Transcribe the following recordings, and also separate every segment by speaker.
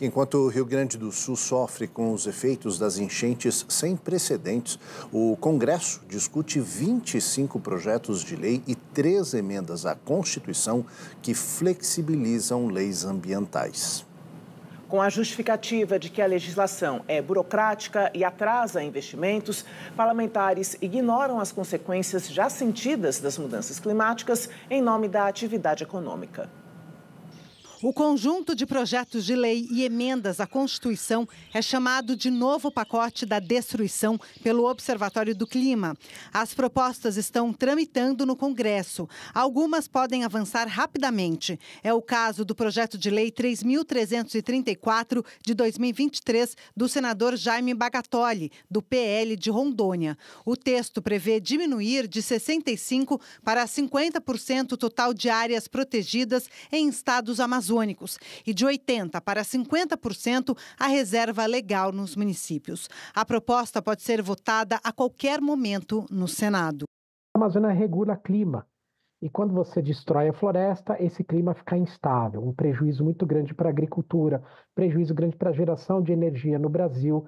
Speaker 1: Enquanto o Rio Grande do Sul sofre com os efeitos das enchentes sem precedentes, o Congresso discute 25 projetos de lei e três emendas à Constituição que flexibilizam leis ambientais.
Speaker 2: Com a justificativa de que a legislação é burocrática e atrasa investimentos, parlamentares ignoram as consequências já sentidas das mudanças climáticas em nome da atividade econômica.
Speaker 3: O conjunto de projetos de lei e emendas à Constituição é chamado de novo pacote da destruição pelo Observatório do Clima. As propostas estão tramitando no Congresso. Algumas podem avançar rapidamente. É o caso do projeto de lei 3.334 de 2023 do senador Jaime Bagatoli, do PL de Rondônia. O texto prevê diminuir de 65 para 50% o total de áreas protegidas em estados amazônicos únicos e de 80% para 50% a reserva legal nos municípios. A proposta pode ser votada a qualquer momento no Senado. A Amazônia regula clima. E
Speaker 2: quando você destrói a floresta, esse clima fica instável, um prejuízo muito grande para a agricultura, prejuízo grande para a geração de energia no Brasil,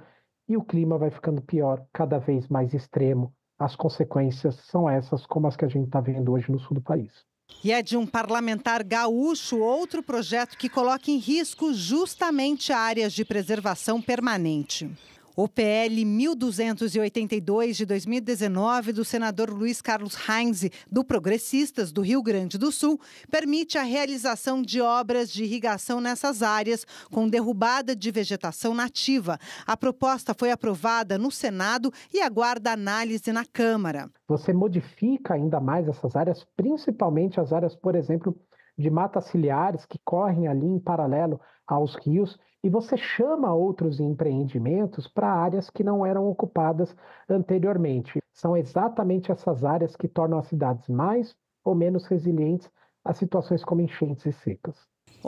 Speaker 2: e o clima vai ficando pior, cada vez mais extremo. As consequências são essas, como as que a gente está vendo hoje no sul do país.
Speaker 3: E é de um parlamentar gaúcho outro projeto que coloca em risco justamente áreas de preservação permanente. O PL 1282 de 2019 do senador Luiz Carlos Heinz, do Progressistas do Rio Grande do Sul, permite a realização de obras de irrigação nessas áreas com derrubada de vegetação nativa. A proposta foi aprovada no Senado e aguarda análise na Câmara.
Speaker 2: Você modifica ainda mais essas áreas, principalmente as áreas, por exemplo, de matas ciliares que correm ali em paralelo aos rios e você chama outros empreendimentos para áreas que não eram ocupadas anteriormente. São exatamente essas áreas que tornam as cidades mais ou menos resilientes a situações como enchentes e secas.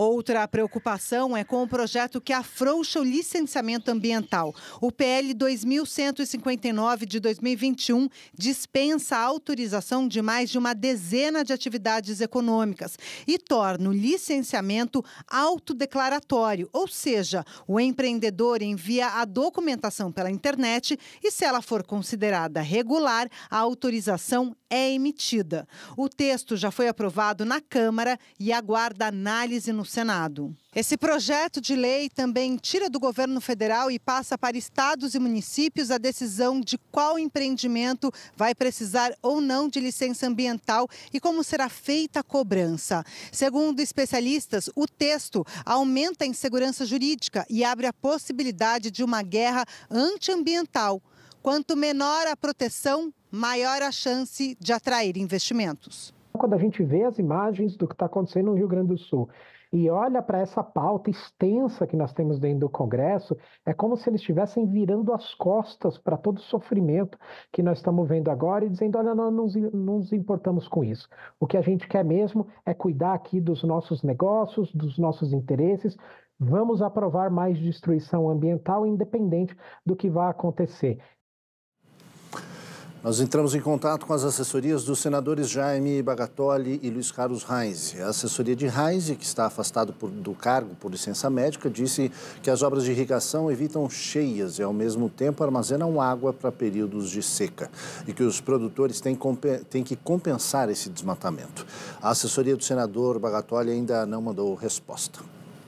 Speaker 3: Outra preocupação é com o projeto que afrouxa o licenciamento ambiental. O PL 2159 de 2021 dispensa a autorização de mais de uma dezena de atividades econômicas e torna o licenciamento autodeclaratório, ou seja, o empreendedor envia a documentação pela internet e, se ela for considerada regular, a autorização é emitida. O texto já foi aprovado na Câmara e aguarda análise no Senado. Esse projeto de lei também tira do governo federal e passa para estados e municípios a decisão de qual empreendimento vai precisar ou não de licença ambiental e como será feita a cobrança. Segundo especialistas, o texto aumenta a insegurança jurídica e abre a possibilidade de uma guerra antiambiental. Quanto menor a proteção, maior a chance de atrair investimentos. Quando a gente
Speaker 2: vê as imagens do que está acontecendo no Rio Grande do Sul, e olha para essa pauta extensa que nós temos dentro do Congresso, é como se eles estivessem virando as costas para todo o sofrimento que nós estamos vendo agora e dizendo: olha, nós não nos, importamos com isso. O que a gente quer mesmo é cuidar aqui dos nossos negócios, dos nossos interesses. Vamos aprovar mais destruição ambiental, independente do que vá acontecer.
Speaker 1: Nós entramos em contato com as assessorias dos senadores Jaime Bagatolli e Luiz Carlos Reis. A assessoria de Reis, que está afastado por, do cargo por licença médica, disse que as obras de irrigação evitam cheias e, ao mesmo tempo, armazenam água para períodos de seca e que os produtores têm, têm que compensar esse desmatamento. A assessoria do senador Bagatolli ainda não mandou resposta.